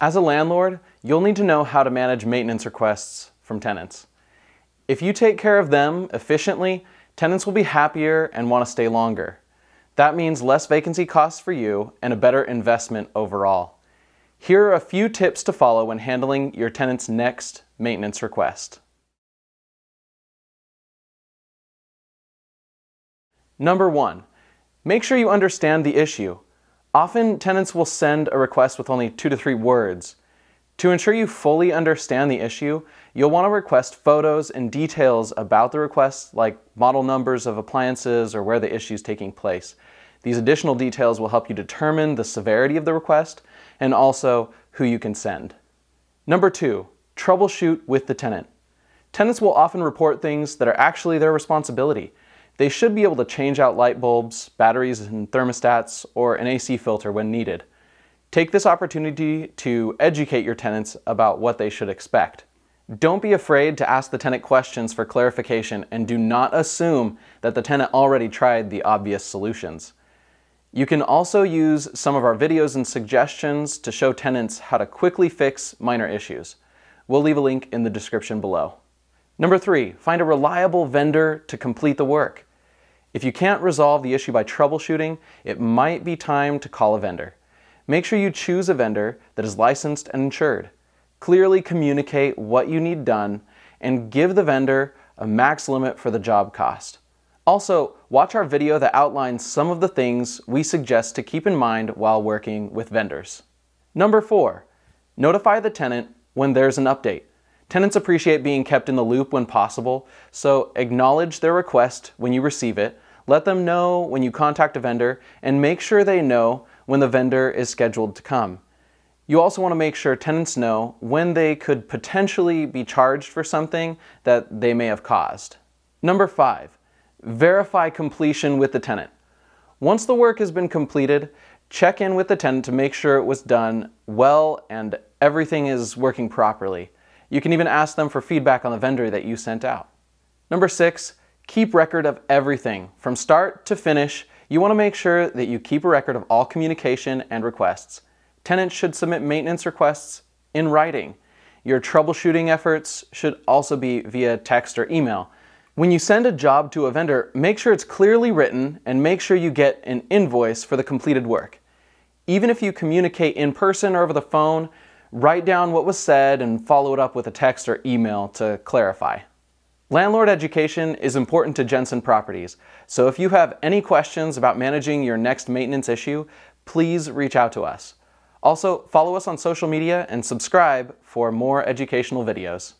As a landlord, you'll need to know how to manage maintenance requests from tenants. If you take care of them efficiently, tenants will be happier and want to stay longer. That means less vacancy costs for you and a better investment overall. Here are a few tips to follow when handling your tenant's next maintenance request. Number one, make sure you understand the issue Often, tenants will send a request with only two to three words. To ensure you fully understand the issue, you'll want to request photos and details about the request, like model numbers of appliances or where the issue is taking place. These additional details will help you determine the severity of the request and also who you can send. Number two, troubleshoot with the tenant. Tenants will often report things that are actually their responsibility. They should be able to change out light bulbs, batteries and thermostats, or an AC filter when needed. Take this opportunity to educate your tenants about what they should expect. Don't be afraid to ask the tenant questions for clarification and do not assume that the tenant already tried the obvious solutions. You can also use some of our videos and suggestions to show tenants how to quickly fix minor issues. We'll leave a link in the description below. Number three, find a reliable vendor to complete the work. If you can't resolve the issue by troubleshooting, it might be time to call a vendor. Make sure you choose a vendor that is licensed and insured. Clearly communicate what you need done and give the vendor a max limit for the job cost. Also, watch our video that outlines some of the things we suggest to keep in mind while working with vendors. Number four, notify the tenant when there's an update. Tenants appreciate being kept in the loop when possible, so acknowledge their request when you receive it let them know when you contact a vendor and make sure they know when the vendor is scheduled to come. You also want to make sure tenants know when they could potentially be charged for something that they may have caused. Number five, verify completion with the tenant. Once the work has been completed, check in with the tenant to make sure it was done well and everything is working properly. You can even ask them for feedback on the vendor that you sent out. Number six, Keep record of everything from start to finish. You want to make sure that you keep a record of all communication and requests. Tenants should submit maintenance requests in writing. Your troubleshooting efforts should also be via text or email. When you send a job to a vendor, make sure it's clearly written and make sure you get an invoice for the completed work. Even if you communicate in person or over the phone, write down what was said and follow it up with a text or email to clarify. Landlord education is important to Jensen Properties, so if you have any questions about managing your next maintenance issue, please reach out to us. Also, follow us on social media and subscribe for more educational videos.